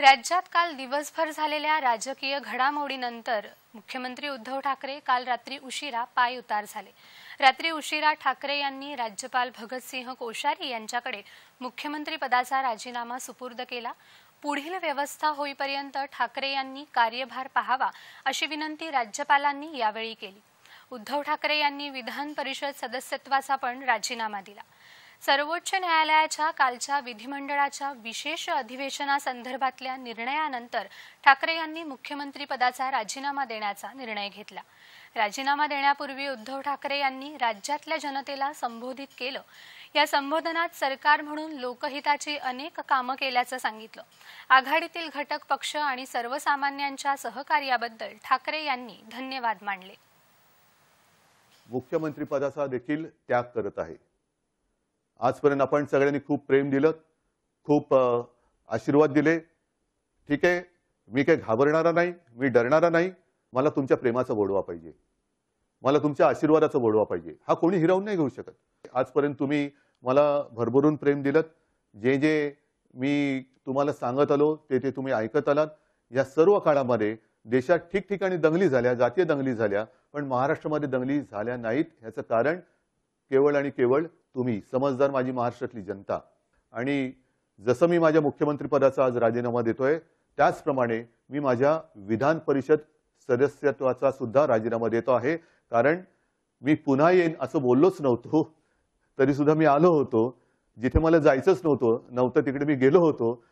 राज्यात काल दिवसभर झालेल्या राजकीय घडामोडीनंतर मुख्यमंत्री उद्धव ठाकरे काल रात्री उशिरा पाय उतार झाले रात्री उशिरा ठाकरे यांनी राज्यपाल भगतसिंह कोश्यारी यांच्याकडे मुख्यमंत्री पदाचा राजीनामा सुपूर्द केला पुढील व्यवस्था होईपर्यंत ठाकरे यांनी कार्यभार पाहावा अशी विनंती राज्यपालांनी यावेळी केली उद्धव ठाकरे यांनी विधान परिषद सदस्यत्वाचा पण राजीनामा दिला सर्वोच्च न्यायालयाच्या कालच्या विधिमंडळाच्या विशेष अधिवेशनासंदर्भातल्या निर्णयानंतर ठाकरे यांनी मुख्यमंत्रीपदाचा राजीनामा देण्याचा निर्णय घेतला राजीनामा देण्यापूर्वी उद्धव ठाकरे यांनी राज्यातल्या जनतेला संबोधित केलं या संबोधनात सरकार म्हणून लोकहिताची अनेक कामं केल्याचं सांगितलं आघाडीतील घटक पक्ष आणि सर्वसामान्यांच्या सहकार्याबद्दल ठाकरे यांनी धन्यवाद मानले मुख्यमंत्रीपदाचा देखील त्याग करत आहे आजपर्यंत आपण सगळ्यांनी खूप प्रेम दिलं खूप आशीर्वाद दिले ठीक आहे मी काही घाबरणारा नाही मी डरणारा नाही मला तुमच्या प्रेमाचा बोडवा पाहिजे मला तुमच्या आशीर्वादाचा बोडवा पाहिजे हा कोणी हिरावून नाही घेऊ शकत आजपर्यंत तुम्ही मला भरभरून प्रेम दिलं जे जे मी तुम्हाला सांगत आलो ते ते तुम्ही ऐकत आलात या सर्व काळामध्ये देशात ठिकठिकाणी दंगली झाल्या जातीय दंगली झाल्या पण महाराष्ट्रामध्ये दंगली झाल्या नाहीत ह्याचं कारण केवळ आणि केवळ तुम्ही समजदार माझी महाराष्ट्रातली जनता आणि जसं मी माझ्या मुख्यमंत्रीपदाचा आज राजीनामा देतोय त्याचप्रमाणे मी माझ्या विधान परिषद सदस्यत्वाचा सुद्धा राजीनामा देतो आहे कारण मी पुन्हा येईन असं बोललोच नव्हतो तरीसुद्धा मी आलो होतो जिथे मला जायचंच नव्हतं नव्हतं तिकडे मी गेलो होतो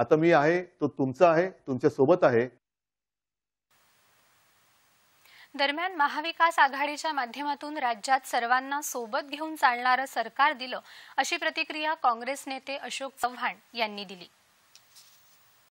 आता मी आहे तो तुमचा आहे तुमच्या सोबत आहे दरम्यान महाविकास आघाडीच्या माध्यमातून राज्यात सर्वांना सोबत घेऊन चालणारं सरकार दिलं अशी प्रतिक्रिया काँग्रेस नेते अशोक चव्हाण यांनी दिली